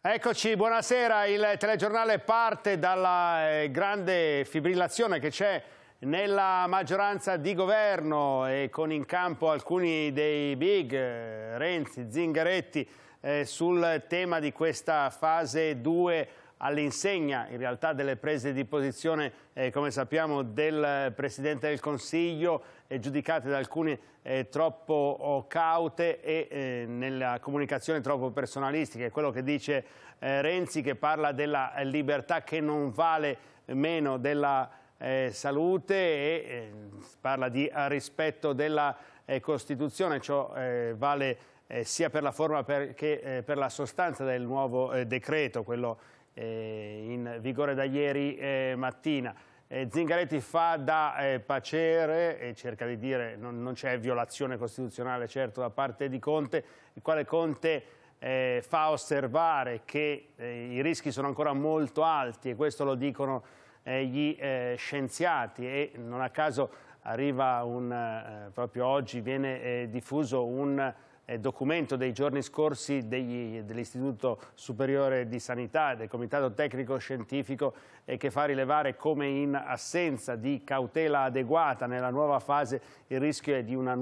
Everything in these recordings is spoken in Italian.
Eccoci, buonasera. Il telegiornale parte dalla eh, grande fibrillazione che c'è nella maggioranza di governo e con in campo alcuni dei big, eh, Renzi, Zingaretti, eh, sul tema di questa fase 2 all'insegna in realtà delle prese di posizione, eh, come sappiamo, del Presidente del Consiglio e giudicate da alcuni eh, troppo oh, caute e eh, nella comunicazione troppo personalistica. È quello che dice eh, Renzi che parla della eh, libertà che non vale meno della eh, salute e eh, parla di rispetto della Costituzione. Ciò vale sia per la forma per, che per la sostanza del nuovo decreto, quello in vigore da ieri mattina. Eh, Zingaretti fa da eh, pacere e cerca di dire non, non c'è violazione costituzionale certo da parte di Conte, il quale Conte eh, fa osservare che eh, i rischi sono ancora molto alti e questo lo dicono eh, gli eh, scienziati e non a caso arriva un, proprio oggi viene diffuso un eh, documento dei giorni scorsi dell'Istituto Superiore di Sanità e del Comitato Tecnico Scientifico eh, che fa rilevare come in assenza di cautela adeguata nella nuova fase il rischio è di una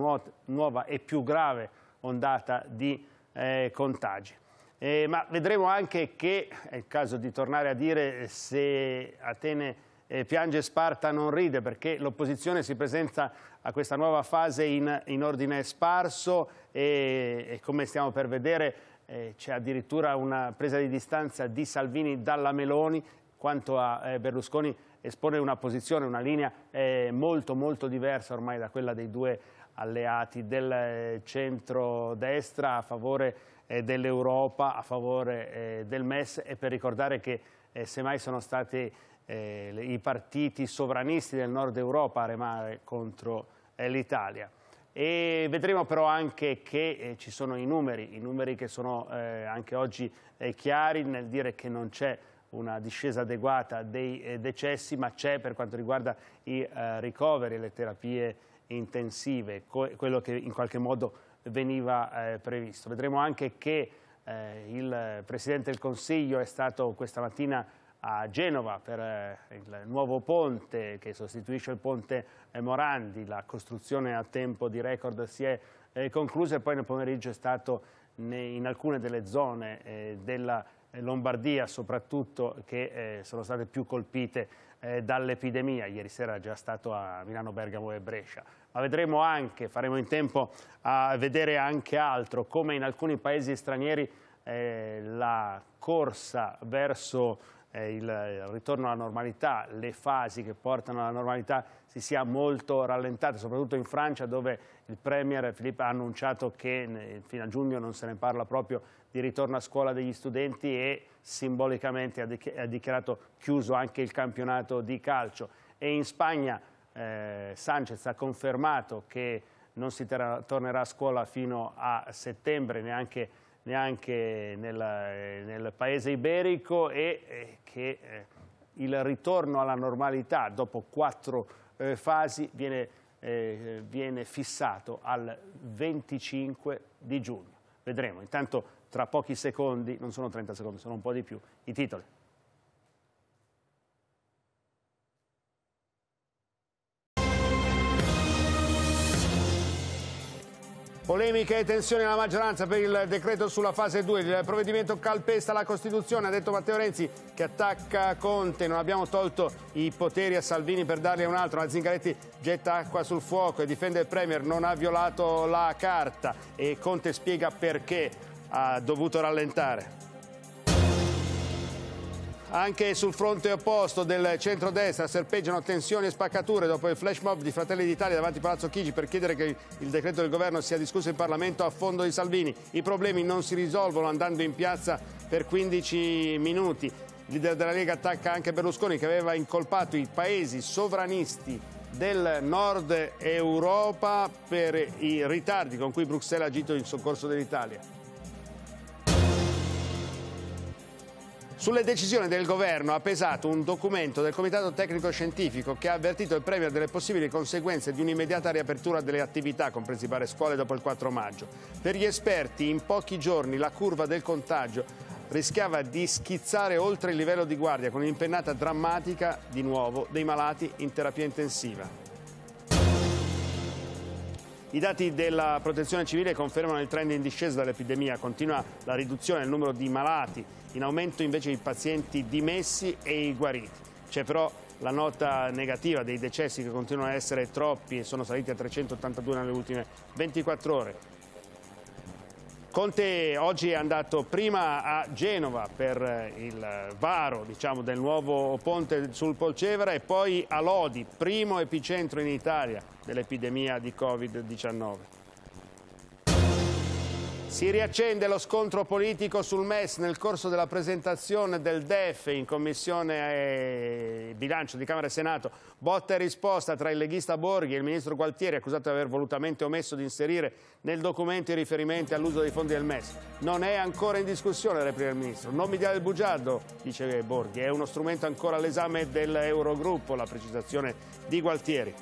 nuova e più grave ondata di eh, contagi. Eh, ma vedremo anche che, è il caso di tornare a dire eh, se Atene piange Sparta non ride perché l'opposizione si presenta a questa nuova fase in, in ordine sparso e, e, come stiamo per vedere eh, c'è addirittura una presa di distanza di Salvini dalla Meloni quanto a eh, Berlusconi espone una posizione, una linea eh, molto molto diversa ormai da quella dei due alleati del eh, centro-destra a favore eh, dell'Europa, a favore eh, del MES e per ricordare che semmai sono stati i partiti sovranisti del nord Europa a remare contro l'Italia. E vedremo però anche che eh, ci sono i numeri, i numeri che sono eh, anche oggi eh, chiari nel dire che non c'è una discesa adeguata dei eh, decessi, ma c'è per quanto riguarda i eh, ricoveri, le terapie intensive, quello che in qualche modo veniva eh, previsto. Vedremo anche che il Presidente del Consiglio è stato questa mattina a Genova per eh, il nuovo ponte che sostituisce il ponte Morandi, la costruzione a tempo di record si è eh, conclusa e poi nel pomeriggio è stato in alcune delle zone eh, della Lombardia soprattutto che sono state più colpite dall'epidemia, ieri sera è già stato a Milano, Bergamo e Brescia, ma vedremo anche, faremo in tempo a vedere anche altro, come in alcuni paesi stranieri la corsa verso il ritorno alla normalità, le fasi che portano alla normalità si sia molto rallentate, soprattutto in Francia dove il Premier Filippo ha annunciato che fino a giugno non se ne parla proprio di ritorno a scuola degli studenti e simbolicamente ha dichiarato chiuso anche il campionato di calcio. E in Spagna eh, Sanchez ha confermato che non si tornerà a scuola fino a settembre, neanche neanche nel, eh, nel paese iberico e eh, che eh, il ritorno alla normalità dopo quattro fasi viene, viene fissato al 25 di giugno. Vedremo, intanto tra pochi secondi, non sono 30 secondi, sono un po' di più, i titoli. Polemiche e tensioni alla maggioranza per il decreto sulla fase 2. Il provvedimento calpesta la Costituzione, ha detto Matteo Renzi, che attacca Conte. Non abbiamo tolto i poteri a Salvini per darli a un altro. Ma Zingaretti getta acqua sul fuoco e difende il Premier. Non ha violato la carta e Conte spiega perché ha dovuto rallentare. Anche sul fronte opposto del centrodestra serpeggiano tensioni e spaccature dopo il flash mob di Fratelli d'Italia davanti a Palazzo Chigi per chiedere che il decreto del governo sia discusso in Parlamento a fondo di Salvini. I problemi non si risolvono andando in piazza per 15 minuti. Il leader della Lega attacca anche Berlusconi che aveva incolpato i paesi sovranisti del nord Europa per i ritardi con cui Bruxelles ha agito in soccorso dell'Italia. Sulle decisioni del governo ha pesato un documento del Comitato Tecnico Scientifico che ha avvertito il Premier delle possibili conseguenze di un'immediata riapertura delle attività, compresi bar scuole, dopo il 4 maggio. Per gli esperti, in pochi giorni la curva del contagio rischiava di schizzare oltre il livello di guardia con un'impennata drammatica, di nuovo, dei malati in terapia intensiva. I dati della protezione civile confermano il trend in discesa dell'epidemia, continua la riduzione del numero di malati, in aumento invece i pazienti dimessi e i guariti. C'è però la nota negativa dei decessi che continuano a essere troppi e sono saliti a 382 nelle ultime 24 ore. Conte oggi è andato prima a Genova per eh, il varo diciamo, del nuovo ponte sul Polcevera e poi a Lodi, primo epicentro in Italia dell'epidemia di Covid-19. Si riaccende lo scontro politico sul MES nel corso della presentazione del DEF in Commissione eh, Bilancio di Camera e Senato. Botta e risposta tra il leghista Borghi e il ministro Gualtieri accusato di aver volutamente omesso di inserire nel documento i riferimenti all'uso dei fondi del MES. Non è ancora in discussione, replica il ministro. Non mi dia del bugiardo, dice Borghi. È uno strumento ancora all'esame dell'Eurogruppo, la precisazione di Gualtieri.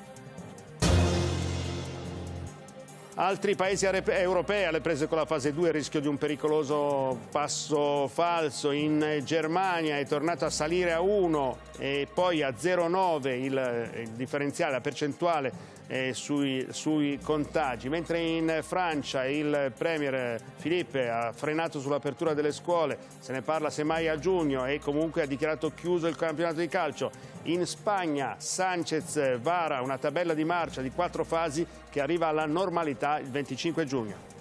Altri paesi europei alle prese con la fase 2, il rischio di un pericoloso passo falso in Germania è tornato a salire a 1 e poi a 0,9 il differenziale, la percentuale eh, sui, sui, contagi. Mentre in Francia il Premier Philippe ha frenato sull'apertura delle scuole, se ne parla semmai a giugno e comunque ha dichiarato chiuso il campionato di calcio. In Spagna Sanchez vara una tabella di marcia di quattro fasi che arriva alla normalità il 25 giugno.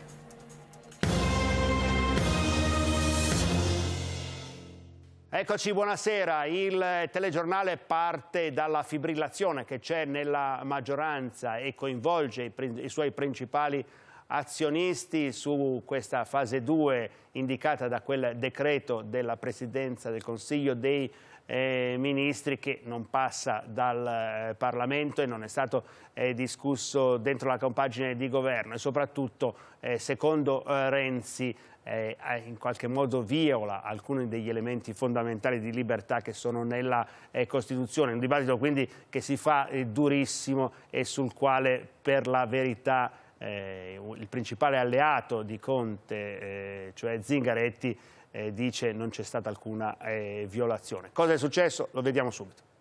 Eccoci, buonasera. Il telegiornale parte dalla fibrillazione che c'è nella maggioranza e coinvolge i, i, suoi principali azionisti su questa fase 2 indicata da quel decreto della Presidenza del Consiglio dei eh, Ministri che non passa dal eh, Parlamento e non è stato eh, discusso dentro la compagine di governo e soprattutto eh, secondo eh, Renzi eh, in qualche modo viola alcuni degli elementi fondamentali di libertà che sono nella Costituzione. Un dibattito quindi che si fa durissimo e sul quale per la verità il principale alleato di Conte, cioè Zingaretti, eh, dice non c'è stata alcuna eh, violazione. Cosa è successo? Lo vediamo subito.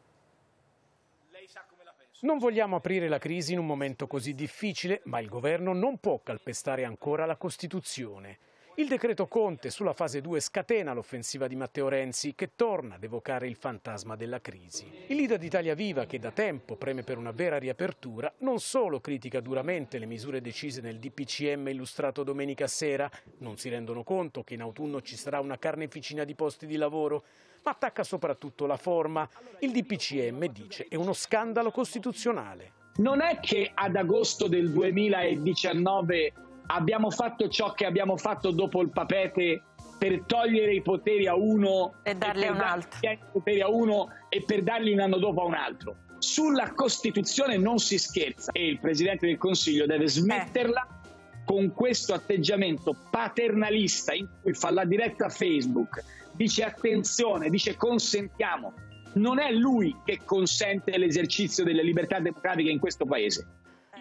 Non vogliamo aprire la crisi in un momento così difficile, ma il governo non può calpestare ancora la Costituzione. Il decreto Conte sulla fase 2 scatena l'offensiva di Matteo Renzi che torna ad evocare il fantasma della crisi. Il leader d'Italia Viva, che da tempo preme per una vera riapertura, non solo critica duramente le misure decise nel DPCM illustrato domenica sera, non si rendono conto che in autunno ci sarà una carneficina di posti di lavoro, ma attacca soprattutto la forma. Il DPCM, dice, è uno scandalo costituzionale. Non è che ad agosto del 2019 abbiamo fatto ciò che abbiamo fatto dopo il papete per togliere i poteri a uno e darli a un altro. a uno e per darli un anno dopo a un altro. Sulla Costituzione non si scherza e il Presidente del Consiglio deve smetterla eh. con questo atteggiamento paternalista in cui fa la diretta a Facebook, dice attenzione, dice consentiamo. Non è lui che consente l'esercizio delle libertà democratiche in questo Paese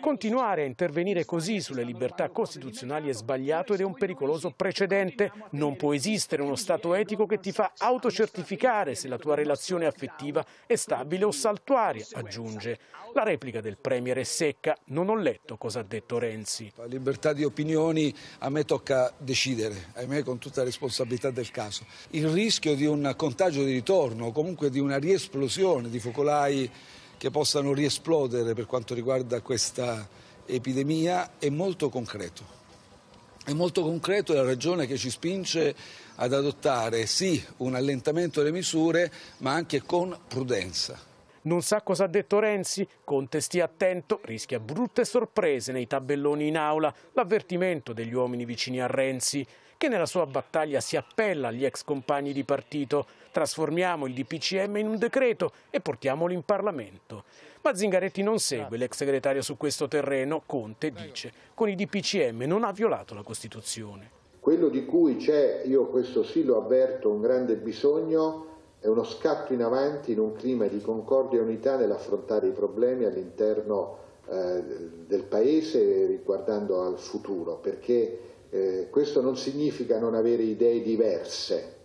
Continuare a intervenire così sulle libertà costituzionali è sbagliato ed è un pericoloso precedente. Non può esistere uno stato etico che ti fa autocertificare se la tua relazione affettiva è stabile o saltuaria, aggiunge. La replica del Premier è secca. Non ho letto cosa ha detto Renzi. La libertà di opinioni a me tocca decidere, ahimè con tutta la responsabilità del caso. Il rischio di un contagio di ritorno, o comunque di una riesplosione di focolai che possano riesplodere per quanto riguarda questa epidemia è molto concreto. È molto concreto e la ragione che ci spinge ad adottare sì un allentamento delle misure, ma anche con prudenza. Non sa cosa ha detto Renzi? Conte stia attento, rischia brutte sorprese nei tabelloni in aula. L'avvertimento degli uomini vicini a Renzi che nella sua battaglia si appella agli ex compagni di partito. Trasformiamo il DPCM in un decreto e portiamolo in Parlamento. Ma Zingaretti non segue l'ex segretario su questo terreno. Conte dice con i DPCM non ha violato la Costituzione. Quello di cui c'è, io questo sì lo avverto, un grande bisogno è uno scatto in avanti in un clima di concordia e unità nell'affrontare i problemi all'interno eh, del Paese riguardando al futuro, perché eh, questo non significa non avere idee diverse,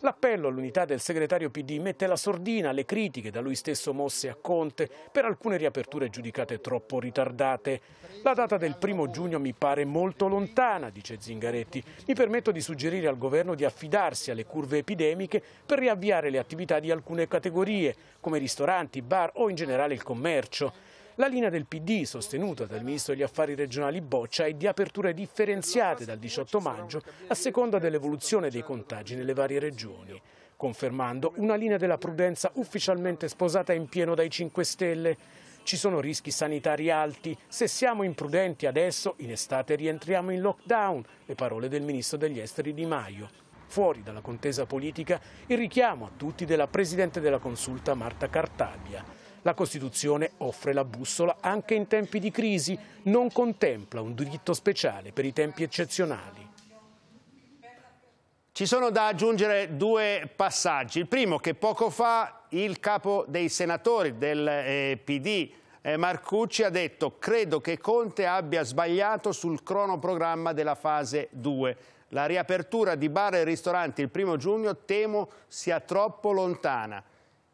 L'appello all'unità del segretario PD mette la sordina alle critiche da lui stesso mosse a Conte per alcune riaperture giudicate troppo ritardate. La data del primo giugno mi pare molto lontana, dice Zingaretti. Mi permetto di suggerire al governo di affidarsi alle curve epidemiche per riavviare le attività di alcune categorie, come ristoranti, bar o in generale il commercio. La linea del PD, sostenuta dal ministro degli affari regionali Boccia, è di aperture differenziate dal 18 maggio a seconda dell'evoluzione dei contagi nelle varie regioni confermando una linea della prudenza ufficialmente sposata in pieno dai 5 Stelle. Ci sono rischi sanitari alti, se siamo imprudenti adesso in estate rientriamo in lockdown, le parole del ministro degli esteri Di Maio. Fuori dalla contesa politica il richiamo a tutti della Presidente della Consulta Marta Cartaglia. La Costituzione offre la bussola anche in tempi di crisi, non contempla un diritto speciale per i tempi eccezionali. Ci sono da aggiungere due passaggi. Il primo che poco fa il capo dei senatori del eh, PD eh, Marcucci ha detto credo che Conte abbia sbagliato sul cronoprogramma della fase 2. La riapertura di bar e ristoranti il primo giugno temo sia troppo lontana.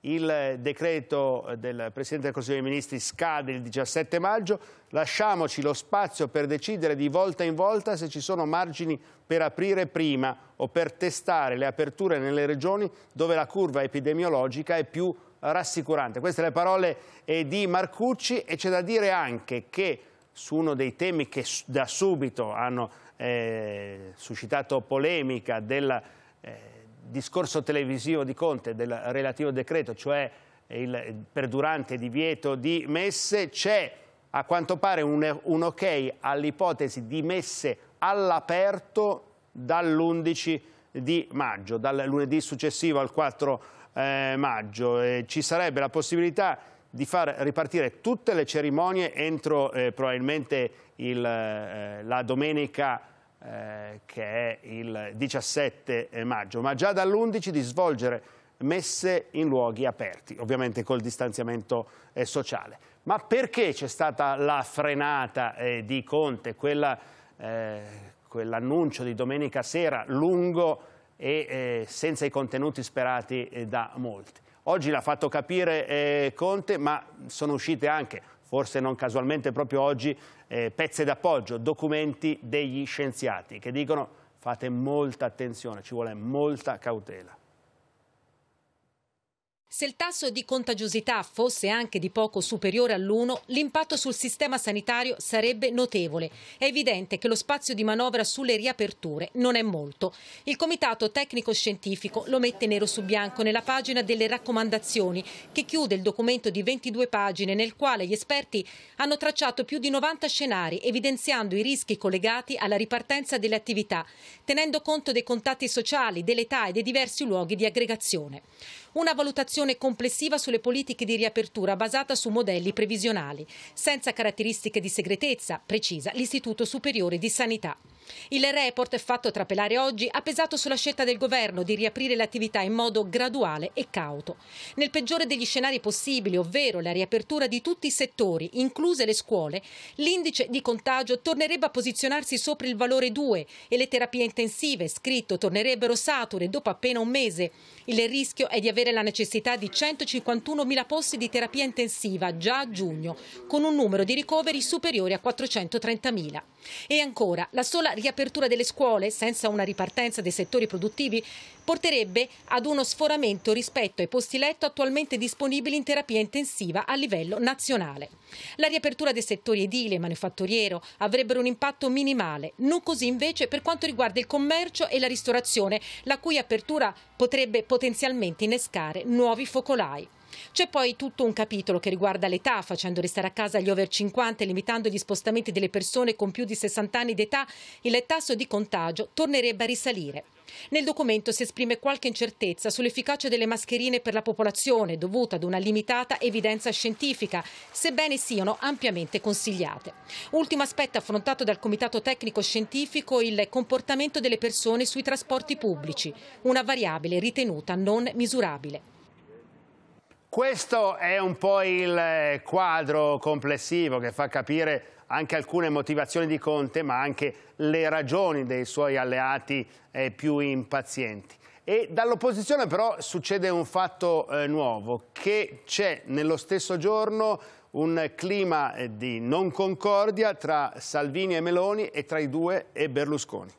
Il decreto del Presidente del Consiglio dei Ministri scade il 17 maggio, lasciamoci lo spazio per decidere di volta in volta se ci sono margini per aprire prima o per testare le aperture nelle regioni dove la curva epidemiologica è più rassicurante. Queste le parole di Marcucci e c'è da dire anche che su uno dei temi che da subito hanno eh, suscitato polemica della eh, discorso televisivo di Conte del relativo decreto, cioè il perdurante divieto di messe, c'è a quanto pare un, un ok all'ipotesi di messe all'aperto dall'11 di maggio, dal lunedì successivo al 4 eh, maggio. Eh, ci sarebbe la possibilità di far ripartire tutte le cerimonie entro eh, probabilmente il, eh, la domenica eh, che è il 17 maggio, ma già dall'11 di svolgere messe in luoghi aperti, ovviamente col distanziamento eh, sociale. Ma perché c'è stata la frenata eh, di Conte, eh, quell'annuncio di domenica sera lungo e eh, senza i contenuti sperati da molti? Oggi l'ha fatto capire Conte, ma sono uscite anche forse non casualmente proprio oggi, eh, pezze d'appoggio, documenti degli scienziati che dicono fate molta attenzione, ci vuole molta cautela. Se il tasso di contagiosità fosse anche di poco superiore all'1, l'impatto sul sistema sanitario sarebbe notevole. È evidente che lo spazio di manovra sulle riaperture non è molto. Il Comitato Tecnico Scientifico lo mette nero su bianco nella pagina delle raccomandazioni, che chiude il documento di 22 pagine nel quale gli esperti hanno tracciato più di 90 scenari, evidenziando i rischi collegati alla ripartenza delle attività, tenendo conto dei contatti sociali, dell'età e dei diversi luoghi di aggregazione. Una valutazione complessiva sulle politiche di riapertura basata su modelli previsionali, senza caratteristiche di segretezza, precisa l'Istituto Superiore di Sanità. Il report fatto trapelare oggi ha pesato sulla scelta del governo di riaprire le attività in modo graduale e cauto. Nel peggiore degli scenari possibili, ovvero la riapertura di tutti i settori, incluse le scuole, l'indice di contagio tornerebbe a posizionarsi sopra il valore 2 e le terapie intensive, scritto, tornerebbero sature dopo appena un mese. Il rischio è di avere la necessità di 151.000 posti di terapia intensiva già a giugno, con un numero di ricoveri superiore a 430.000. E ancora, la sola riapertura delle scuole, senza una ripartenza dei settori produttivi, porterebbe ad uno sforamento rispetto ai posti letto attualmente disponibili in terapia intensiva a livello nazionale. La riapertura dei settori edile e manufatturiero avrebbero un impatto minimale, non così invece per quanto riguarda il commercio e la ristorazione, la cui apertura potrebbe potenzialmente innescare nuovi focolai. C'è poi tutto un capitolo che riguarda l'età, facendo restare a casa gli over 50 e limitando gli spostamenti delle persone con più di 60 anni d'età, il tasso di contagio tornerebbe a risalire. Nel documento si esprime qualche incertezza sull'efficacia delle mascherine per la popolazione dovuta ad una limitata evidenza scientifica, sebbene siano ampiamente consigliate. Ultimo aspetto affrontato dal Comitato Tecnico Scientifico il comportamento delle persone sui trasporti pubblici, una variabile ritenuta non misurabile. Questo è un po' il eh, quadro complessivo che fa capire anche alcune motivazioni di Conte, ma anche le ragioni dei suoi alleati eh, più impazienti. E dall'opposizione però succede un fatto eh, nuovo, che c'è nello stesso giorno un clima eh, di non concordia tra Salvini e Meloni e tra i due e Berlusconi.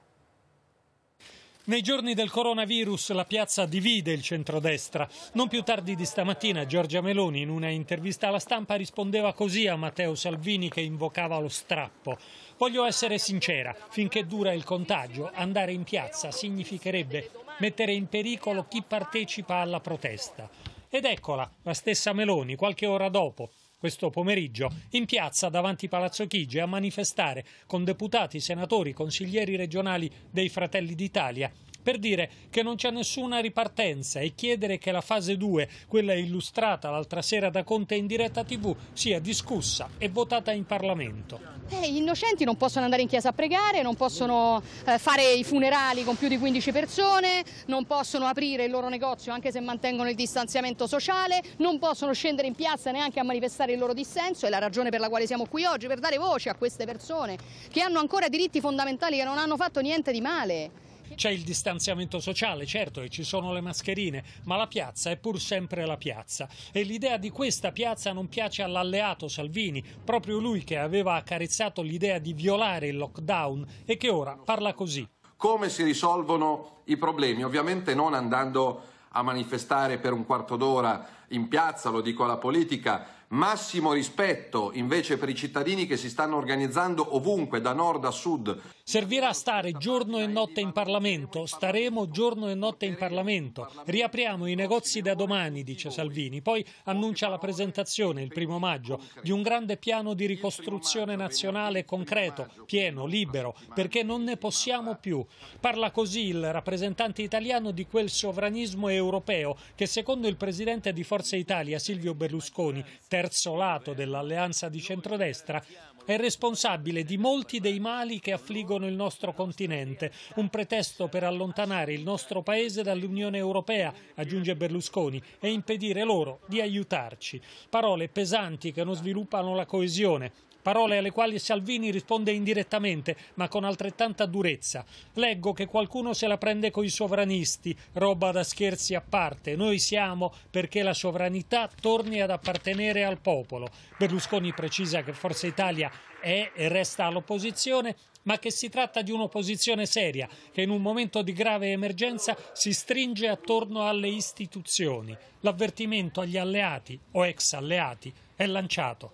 Nei giorni del coronavirus la piazza divide il centrodestra. Non più tardi di stamattina Giorgia Meloni in una intervista alla stampa rispondeva così a Matteo Salvini che invocava lo strappo. Voglio essere sincera, finché dura il contagio andare in piazza significherebbe mettere in pericolo chi partecipa alla protesta. Ed eccola, la stessa Meloni, qualche ora dopo, questo pomeriggio in piazza davanti Palazzo Chigi a manifestare con deputati, senatori, consiglieri regionali dei Fratelli d'Italia per dire che non c'è nessuna ripartenza e chiedere che la fase 2, quella illustrata l'altra sera da Conte in diretta tv, sia discussa e votata in Parlamento. Eh, gli innocenti non possono andare in chiesa a pregare, non possono eh, fare i funerali con più di 15 persone, non possono aprire il loro negozio anche se mantengono il distanziamento sociale, non possono scendere in piazza neanche a manifestare il loro dissenso, è la ragione per la quale siamo qui oggi, per dare voce a queste persone che hanno ancora diritti fondamentali che non hanno fatto niente di male. C'è il distanziamento sociale, certo, e ci sono le mascherine, ma la piazza è pur sempre la piazza. E l'idea di questa piazza non piace all'alleato Salvini, proprio lui che aveva accarezzato l'idea di violare il lockdown e che ora parla così. Come si risolvono i problemi? Ovviamente non andando a manifestare per un quarto d'ora in piazza, lo dico alla politica, Massimo rispetto invece per i cittadini che si stanno organizzando ovunque, da nord a sud. Servirà stare giorno e notte in Parlamento, staremo giorno e notte in Parlamento, riapriamo i negozi da domani, dice Salvini, poi annuncia la presentazione il primo maggio di un grande piano di ricostruzione nazionale concreto, pieno, libero, perché non ne possiamo più. Parla così il rappresentante italiano di quel sovranismo europeo che secondo il presidente di Forza Italia Silvio Berlusconi, terzo lato dell'alleanza di centrodestra, è responsabile di molti dei mali che affliggono il nostro continente, un pretesto per allontanare il nostro paese dall'Unione Europea, aggiunge Berlusconi, e impedire loro di aiutarci. Parole pesanti che non sviluppano la coesione, parole alle quali Salvini risponde indirettamente ma con altrettanta durezza. Leggo che qualcuno se la prende coi sovranisti, roba da scherzi a parte, noi siamo perché la sovranità torni ad appartenere al popolo. Berlusconi precisa che Forza Italia è e resta all'opposizione ma che si tratta di un'opposizione seria che in un momento di grave emergenza si stringe attorno alle istituzioni. L'avvertimento agli alleati o ex alleati è lanciato.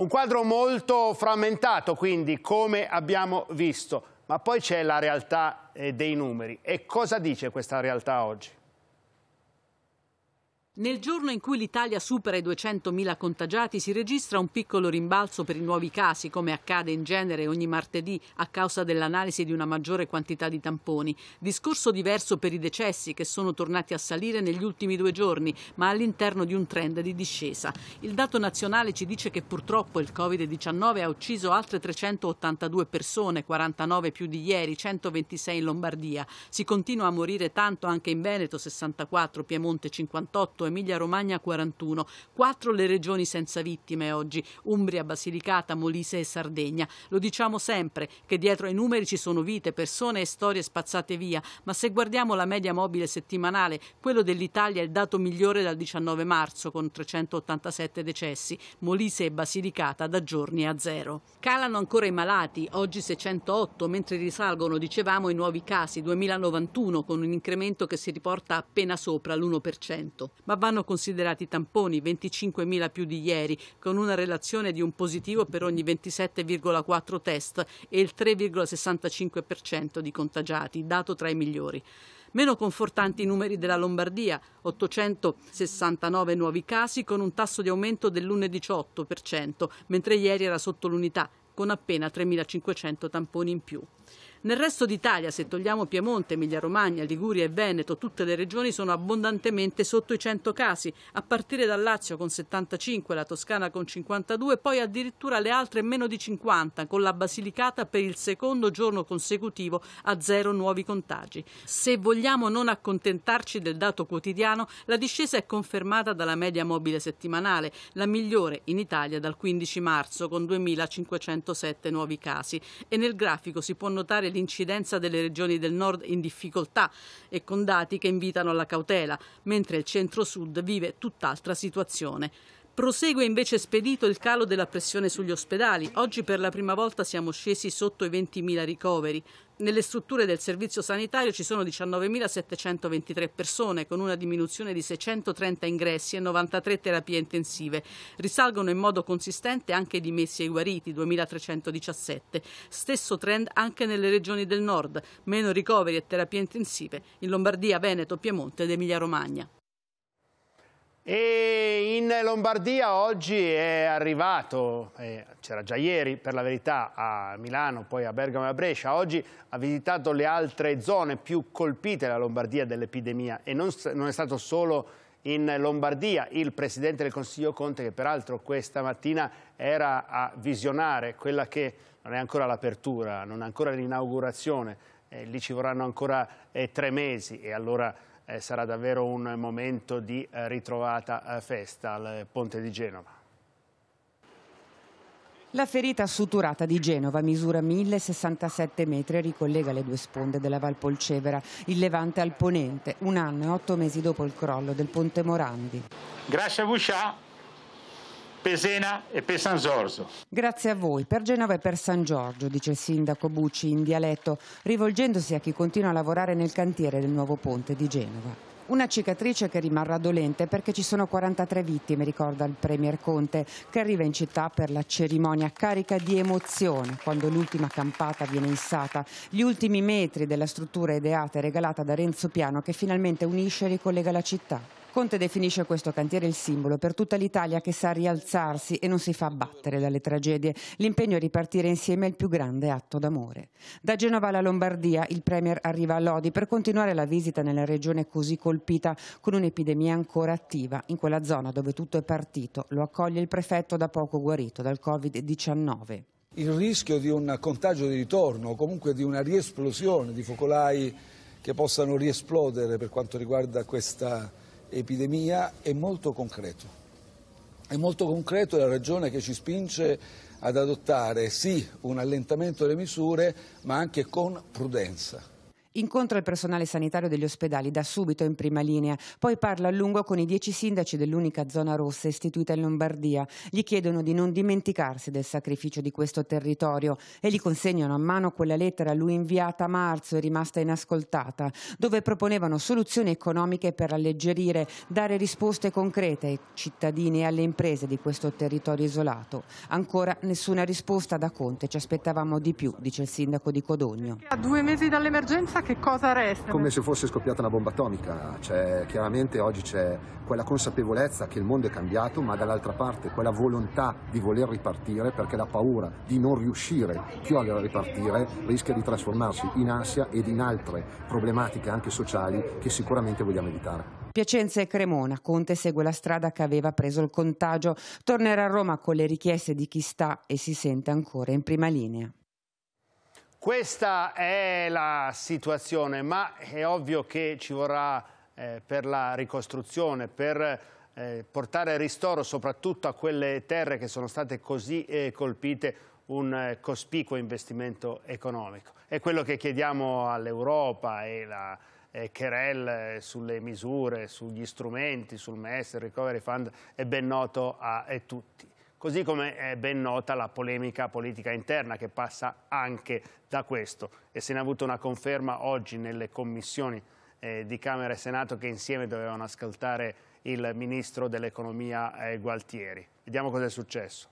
Un quadro molto frammentato, quindi, come abbiamo visto, ma poi c'è la realtà eh, dei numeri. E cosa dice questa realtà oggi? Nel giorno in cui l'Italia supera i 200.000 contagiati si registra un piccolo rimbalzo per i nuovi casi, come accade in genere ogni martedì a causa dell'analisi di una maggiore quantità di tamponi. Discorso diverso per i decessi che sono tornati a salire negli ultimi due giorni, ma all'interno di un trend di discesa. Il dato nazionale ci dice che purtroppo il Covid-19 ha ucciso altre 382 persone, 49 più di ieri, 126 in Lombardia. Si continua a morire tanto anche in Veneto, 64, Piemonte 58 38, Emilia Romagna 41, Quattro le regioni senza vittime oggi, Umbria, Basilicata, Molise e Sardegna. Lo diciamo sempre che dietro ai numeri ci sono vite, persone e storie spazzate via, ma se guardiamo la media mobile settimanale, quello dell'Italia è il dato migliore dal 19 marzo con 387 decessi, Molise e Basilicata da giorni a zero. Calano ancora i malati, oggi 608, mentre risalgono, dicevamo, i nuovi casi, 2091, con un incremento che si riporta appena sopra l'1% ma vanno considerati tamponi, 25.000 più di ieri, con una relazione di un positivo per ogni 27,4 test e il 3,65% di contagiati, dato tra i migliori. Meno confortanti i numeri della Lombardia, 869 nuovi casi con un tasso di aumento dell'1,18%, mentre ieri era sotto l'unità, con appena 3.500 tamponi in più. Nel resto d'Italia, se togliamo Piemonte, Emilia-Romagna, Liguria e Veneto, tutte le regioni sono abbondantemente sotto i 100 casi, a partire dal Lazio con 75, la Toscana con 52, poi addirittura le altre meno di 50, con la Basilicata per il secondo giorno consecutivo a zero nuovi contagi. Se vogliamo non accontentarci del dato quotidiano, la discesa è confermata dalla media mobile settimanale, la migliore in Italia dal 15 marzo, con 2.507 nuovi casi. E nel grafico si può notare l'incidenza delle regioni del nord in difficoltà e con dati che invitano alla cautela, mentre il centro-sud vive tutt'altra situazione. Prosegue invece spedito il calo della pressione sugli ospedali. Oggi per la prima volta siamo scesi sotto i 20.000 ricoveri. Nelle strutture del servizio sanitario ci sono 19.723 persone con una diminuzione di 630 ingressi e 93 terapie intensive. Risalgono in modo consistente anche i dimessi e i guariti, 2.317. Stesso trend anche nelle regioni del nord, meno ricoveri e terapie intensive in Lombardia, Veneto, Piemonte ed Emilia-Romagna. E in Lombardia oggi è arrivato, eh, c'era già ieri per la verità a Milano, poi a Bergamo e a Brescia, oggi ha visitato le altre zone più colpite dalla Lombardia dell'epidemia e non, non è stato solo in Lombardia il Presidente del Consiglio Conte che peraltro questa mattina era a visionare quella che non è ancora l'apertura, non è ancora l'inaugurazione, eh, lì ci vorranno ancora eh, tre mesi e allora eh, sarà davvero un momento di eh, ritrovata eh, festa al Ponte di Genova. La ferita suturata di Genova misura 1067 metri e ricollega le due sponde della Val Polcevera, il Levante al Ponente, un anno e otto mesi dopo il crollo del Ponte Morandi. Grazie a Buscià. Pesena e per San Giorgio. Grazie a voi. Per Genova e per San Giorgio, dice il sindaco Bucci in dialetto, rivolgendosi a chi continua a lavorare nel cantiere del nuovo ponte di Genova. Una cicatrice che rimarrà dolente perché ci sono 43 vittime, ricorda il Premier Conte, che arriva in città per la cerimonia carica di emozione quando l'ultima campata viene issata, gli ultimi metri della struttura ideata e regalata da Renzo Piano che finalmente unisce e ricollega la città. Conte definisce questo cantiere il simbolo per tutta l'Italia che sa rialzarsi e non si fa abbattere dalle tragedie. L'impegno è ripartire insieme al più grande atto d'amore. Da Genova alla Lombardia il Premier arriva a Lodi per continuare la visita nella regione così colpita con un'epidemia ancora attiva. In quella zona dove tutto è partito lo accoglie il prefetto da poco guarito dal Covid-19. Il rischio di un contagio di ritorno o comunque di una riesplosione di focolai che possano riesplodere per quanto riguarda questa epidemia è molto concreto. È molto concreto la ragione che ci spinge ad adottare sì un allentamento delle misure ma anche con prudenza. Incontra il personale sanitario degli ospedali da subito in prima linea, poi parla a lungo con i dieci sindaci dell'unica zona rossa istituita in Lombardia. Gli chiedono di non dimenticarsi del sacrificio di questo territorio e gli consegnano a mano quella lettera lui inviata a marzo e rimasta inascoltata, dove proponevano soluzioni economiche per alleggerire, dare risposte concrete ai cittadini e alle imprese di questo territorio isolato. Ancora nessuna risposta da Conte, ci aspettavamo di più, dice il sindaco di Codogno. A due mesi dall'emergenza resta, che cosa resta? Come se fosse scoppiata una bomba atomica, cioè, chiaramente oggi c'è quella consapevolezza che il mondo è cambiato, ma dall'altra parte quella volontà di voler ripartire perché la paura di non riuscire più a ripartire rischia di trasformarsi in ansia ed in altre problematiche anche sociali che sicuramente vogliamo evitare. Piacenza e Cremona, Conte segue la strada che aveva preso il contagio, tornerà a Roma con le richieste di chi sta e si sente ancora in prima linea. Questa è la situazione, ma è ovvio che ci vorrà eh, per la ricostruzione, per eh, portare ristoro soprattutto a quelle terre che sono state così eh, colpite, un eh, cospicuo investimento economico. È quello che chiediamo all'Europa e la eh, Cherel eh, sulle misure, sugli strumenti, sul MES, il Recovery Fund è ben noto a, a tutti così come è ben nota la polemica politica interna che passa anche da questo e se ne è avuta una conferma oggi nelle commissioni eh, di Camera e Senato che insieme dovevano ascoltare il Ministro dell'Economia eh, Gualtieri. Vediamo cosa è successo.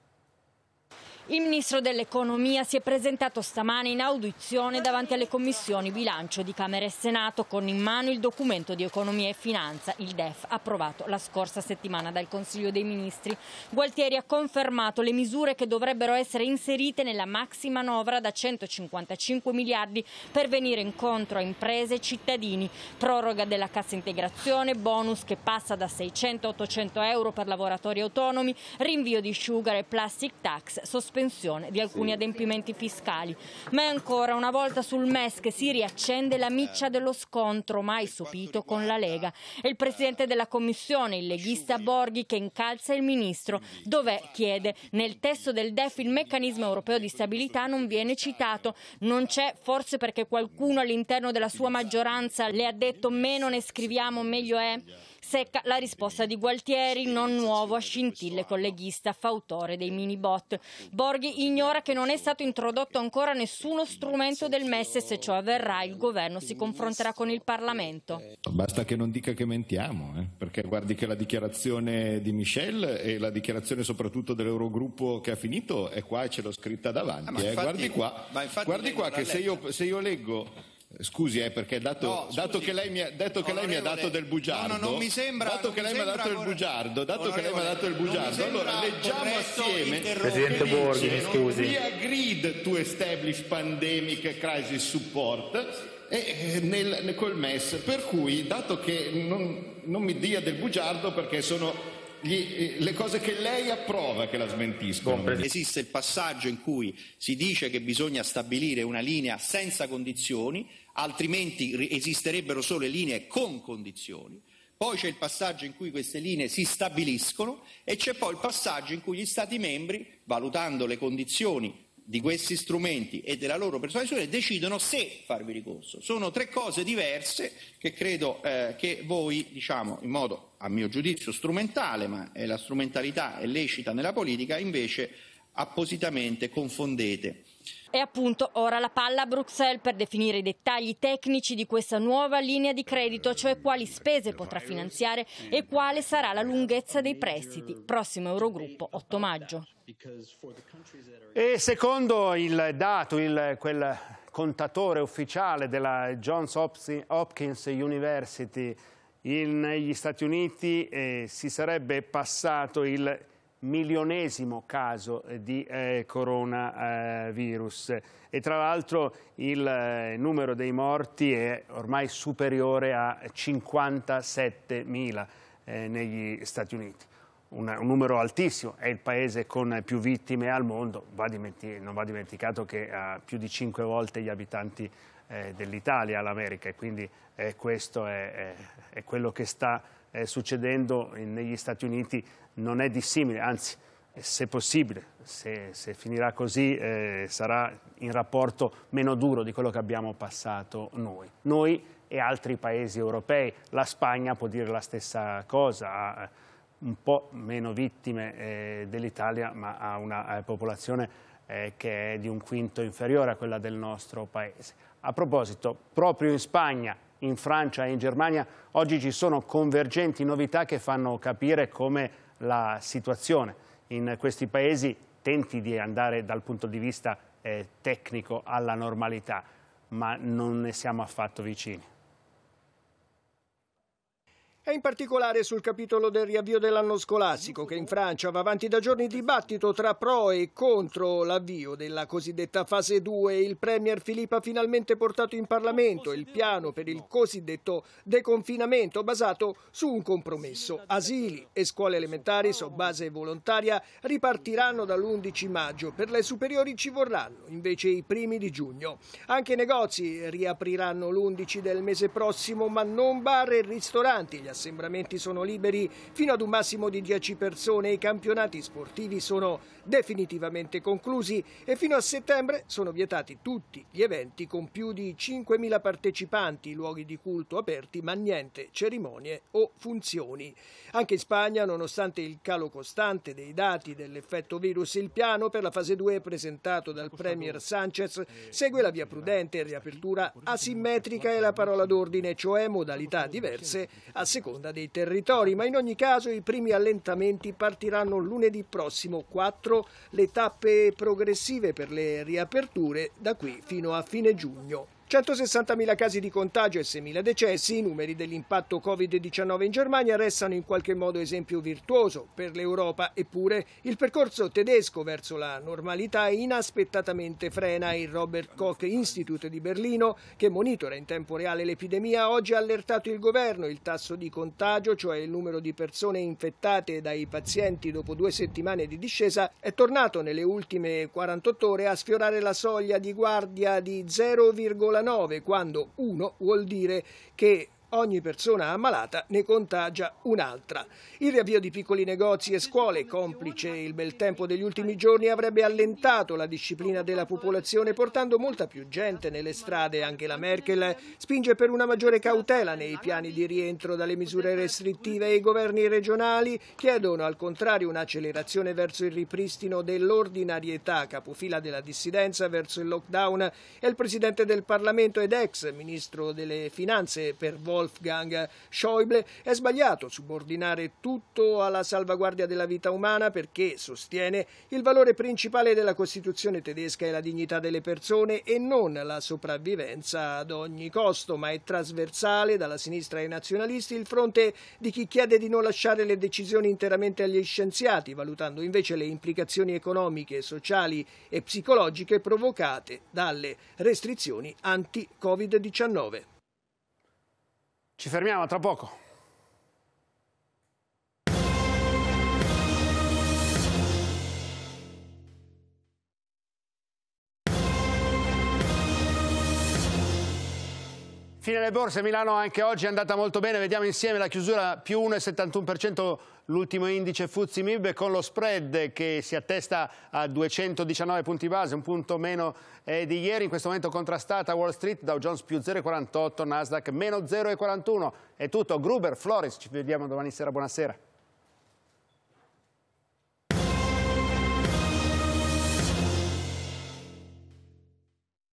Il ministro dell'Economia si è presentato stamane in audizione davanti alle commissioni bilancio di Camera e Senato con in mano il documento di economia e finanza, il DEF, approvato la scorsa settimana dal Consiglio dei Ministri. Gualtieri ha confermato le misure che dovrebbero essere inserite nella maxi manovra da 155 miliardi per venire incontro a imprese e cittadini, proroga della cassa integrazione, bonus che passa da 600 a 800 euro per lavoratori autonomi, rinvio di sugar e plastic tax, sospensione sospensione di alcuni sì. adempimenti fiscali. Ma è ancora una volta sul MES che si riaccende la miccia eh. dello scontro mai sopito con la Lega. È il presidente della commissione, il leghista Borghi, che incalza il ministro, dove chiede nel testo del DEF il meccanismo europeo di stabilità non viene citato. Non c'è, forse perché qualcuno all'interno della sua maggioranza le ha detto meno ne scriviamo meglio è. Secca la risposta di Gualtieri, non nuovo a scintille colleghista, fautore dei minibot. Borghi ignora che non è stato introdotto ancora nessuno strumento del MES e se ciò avverrà il governo si confronterà con il Parlamento. Basta che non dica che mentiamo, eh? perché guardi che la dichiarazione di Michel e la dichiarazione soprattutto dell'Eurogruppo che ha finito è qua e ce l'ho scritta davanti. Ah, eh. infatti, eh? Guardi qua, guardi qua che se io, se io leggo Scusi, eh, perché dato, no, dato che lei mi ha, dato, dato del bugiardo, no, no, non sembra, dato che lei mi ha dato il bugiardo, dato che lei mi ha dato il bugiardo, allora leggiamo assieme Presidente Borghi, mi scusi. We agreed to establish pandemic crisis support e eh, nel, nel, col MES, per cui dato che non, non mi dia del bugiardo perché sono gli, eh, le cose che lei approva che la smentiscono. Esiste il passaggio in cui si dice che bisogna stabilire una linea senza condizioni, altrimenti esisterebbero solo le linee con condizioni. Poi c'è il passaggio in cui queste linee si stabiliscono e c'è poi il passaggio in cui gli Stati membri, valutando le condizioni di questi strumenti e della loro persuasione decidono se farvi ricorso. Sono tre cose diverse che credo eh, che voi, diciamo, in modo a mio giudizio strumentale, ma la strumentalità è lecita nella politica, invece appositamente confondete. E appunto ora la palla a Bruxelles per definire i dettagli tecnici di questa nuova linea di credito, cioè quali spese potrà finanziare e quale sarà la lunghezza dei prestiti. Prossimo Eurogruppo 8 maggio. E secondo il dato, il, quel contatore ufficiale della Johns Hopkins University, negli Stati Uniti eh, si sarebbe passato il milionesimo caso eh, di eh, coronavirus e tra l'altro il eh, numero dei morti è ormai superiore a 57.000 eh, negli Stati Uniti. Un, un, numero altissimo, è il paese con più vittime al mondo, va non va dimenticato che ha più di 5 volte gli abitanti eh, dell'Italia all'America e quindi eh, questo è, è, è, quello che sta eh, succedendo in, negli Stati Uniti, non è dissimile, anzi se possibile, se, se finirà così eh, sarà in rapporto meno duro di quello che abbiamo passato noi. Noi e altri paesi europei, la Spagna può dire la stessa cosa, ha eh, un po' meno vittime eh, dell'Italia, ma ha una eh, popolazione eh, che è di un quinto inferiore a quella del nostro paese. A proposito, proprio in Spagna, in Francia e in Germania oggi ci sono convergenti novità che fanno capire come la situazione in questi paesi tenti di andare dal punto di vista eh, tecnico alla normalità, ma non ne siamo affatto vicini e in particolare sul capitolo del riavvio dell'anno scolastico che in Francia va avanti da giorni dibattito tra pro e contro l'avvio della cosiddetta fase 2. Il Premier Filippo ha finalmente portato in Parlamento il piano per il cosiddetto deconfinamento basato su un compromesso. Asili e scuole elementari su base volontaria ripartiranno dall'11 maggio, per le superiori ci vorranno invece i primi di giugno. Anche i negozi riapriranno l'11 del mese prossimo ma non bar e ristoranti. Gli assembramenti sono liberi fino ad un massimo di 10 persone, i campionati sportivi sono definitivamente conclusi e fino a settembre sono vietati tutti gli eventi con più di 5.000 partecipanti, luoghi di culto aperti ma niente cerimonie o funzioni. Anche in Spagna, nonostante il calo costante dei dati dell'effetto virus, il piano per la fase 2 presentato dal Premier Sanchez eh, segue la via prudente, riapertura asimmetrica e la parola d'ordine, cioè modalità diverse a seconda seconda dei territori, ma in ogni caso i primi allentamenti partiranno lunedì prossimo 4, le tappe progressive per le riaperture da qui fino a fine giugno. 160.000 casi di contagio e 6.000 decessi, i numeri dell'impatto Covid-19 in Germania restano in qualche modo esempio virtuoso per l'Europa, eppure il percorso tedesco verso la normalità inaspettatamente frena. Il Robert Koch Institute di Berlino, che monitora in tempo reale l'epidemia, oggi ha allertato il governo. Il tasso di contagio, cioè il numero di persone infettate dai pazienti dopo due settimane di discesa, è tornato nelle ultime 48 ore a sfiorare la soglia di guardia di 0,5 9 quando 1 vuol dire che Ogni persona ammalata ne contagia un'altra. Il riavvio di piccoli negozi e scuole, complice il bel tempo degli ultimi giorni, avrebbe allentato la disciplina della popolazione, portando molta più gente nelle strade. Anche la Merkel spinge per una maggiore cautela nei piani di rientro dalle misure restrittive e i governi regionali chiedono al contrario un'accelerazione verso il ripristino dell'ordinarietà, capofila della dissidenza verso il lockdown È il Presidente del Parlamento ed ex Ministro delle Finanze per voto Wolfgang Schäuble, è sbagliato subordinare tutto alla salvaguardia della vita umana perché, sostiene, il valore principale della Costituzione tedesca è la dignità delle persone e non la sopravvivenza ad ogni costo, ma è trasversale dalla sinistra ai nazionalisti il fronte di chi chiede di non lasciare le decisioni interamente agli scienziati, valutando invece le implicazioni economiche, sociali e psicologiche provocate dalle restrizioni anti-Covid-19. Ci fermiamo tra poco. Fine le borse, Milano anche oggi è andata molto bene, vediamo insieme la chiusura più 1,71% l'ultimo indice Fuzzi Mib con lo spread che si attesta a 219 punti base, un punto meno eh, di ieri, in questo momento contrastata Wall Street, Dow Jones più 0,48, Nasdaq meno 0,41, è tutto, Gruber, Flores, ci vediamo domani sera, buonasera.